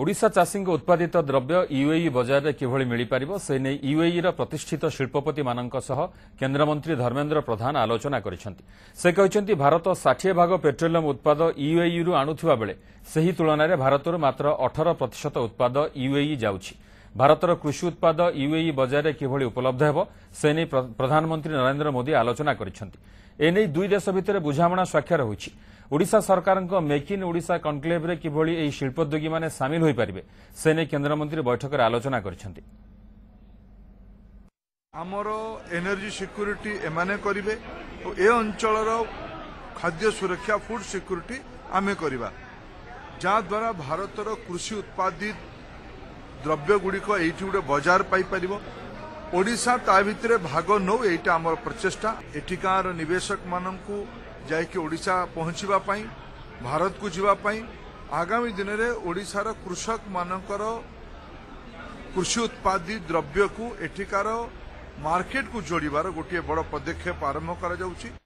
ওড়িশা চাষীঙ্ উৎপাদিত দ্রব্য ইউএই বজারে কিভাবে মিপার সে নিয়ে ইউএইর প্রতিষ্ঠিত শিল্পপতি সহ কেন্দ্রমন্ত্রী ধর্মেন্দ্র প্রধান আলোচনা করেছেন সে কিন্তু ভারত ষাঠিয়ে ভাগ পেট্রোলিয়াম উৎপাদ ইউএইরু আণুথিবা বেড়ে সেই তুলনায় ভারতর মাত্র অঠর প্রত উৎপাদ ইউএই যাচ্ছে ଭାରତର କୃଷି ଉତ୍ପାଦ ୟୁଏଇ ବଜାରରେ କିଭଳି ଉପଲବ୍ଧ ହେବ ସେ ନେଇ ପ୍ରଧାନମନ୍ତ୍ରୀ ନରେନ୍ଦ୍ର ମୋଦି ଆଲୋଚନା କରିଛନ୍ତି ଏନେଇ ଦୁଇ ଦେଶ ଭିତରେ ବୁଝାମଣା ସ୍ୱାକ୍ଷର ହୋଇଛି ଓଡ଼ିଶା ସରକାରଙ୍କ ମେକ୍ ଇନ୍ ଓଡ଼ିଶା କନ୍କ୍ଲେଭ୍ରେ କିଭଳି ଏହି ଶିଳ୍ପୋଦ୍ୟୋଗୀମାନେ ସାମିଲ ହୋଇପାରିବେ ସେ ନେଇ କେନ୍ଦ୍ରମନ୍ତ୍ରୀ ବୈଠକରେ ଆଲୋଚନା କରିଛନ୍ତି ଆମର ଏନର୍ଜି ସିକ୍ୟୁରିଟି ଏମାନେ କରିବେ ଓ ଏ ଅଞ୍ଚଳର ଖାଦ୍ୟ ସୁରକ୍ଷା ଫୁଡ୍ ସିକ୍ୟୁରିଟି ଆମେ କରିବା ଯାହାଦ୍ୱାରା ଭାରତର କୃଷି ଉତ୍ପାଦିତ ଦ୍ରବ୍ୟଗୁଡ଼ିକ ଏଇଠି ଗୋଟେ ବଜାର ପାଇପାରିବ ଓଡ଼ିଶା ତା ଭିତରେ ଭାଗ ନେଉ ଏଇଟା ଆମର ପ୍ରଚେଷ୍ଟା ଏଠିକାର ନିବେଶକମାନଙ୍କୁ ଯାଇକି ଓଡ଼ିଶା ପହଞ୍ଚିବା ପାଇଁ ଭାରତକୁ ଯିବା ପାଇଁ ଆଗାମୀ ଦିନରେ ଓଡ଼ିଶାର କୃଷକମାନଙ୍କର କୃଷି ଉତ୍ପାଦୀ ଦ୍ରବ୍ୟକୁ ଏଠିକାର ମାର୍କେଟକୁ ଯୋଡ଼ିବାର ଗୋଟିଏ ବଡ଼ ପଦକ୍ଷେପ ଆରମ୍ଭ କରାଯାଉଛି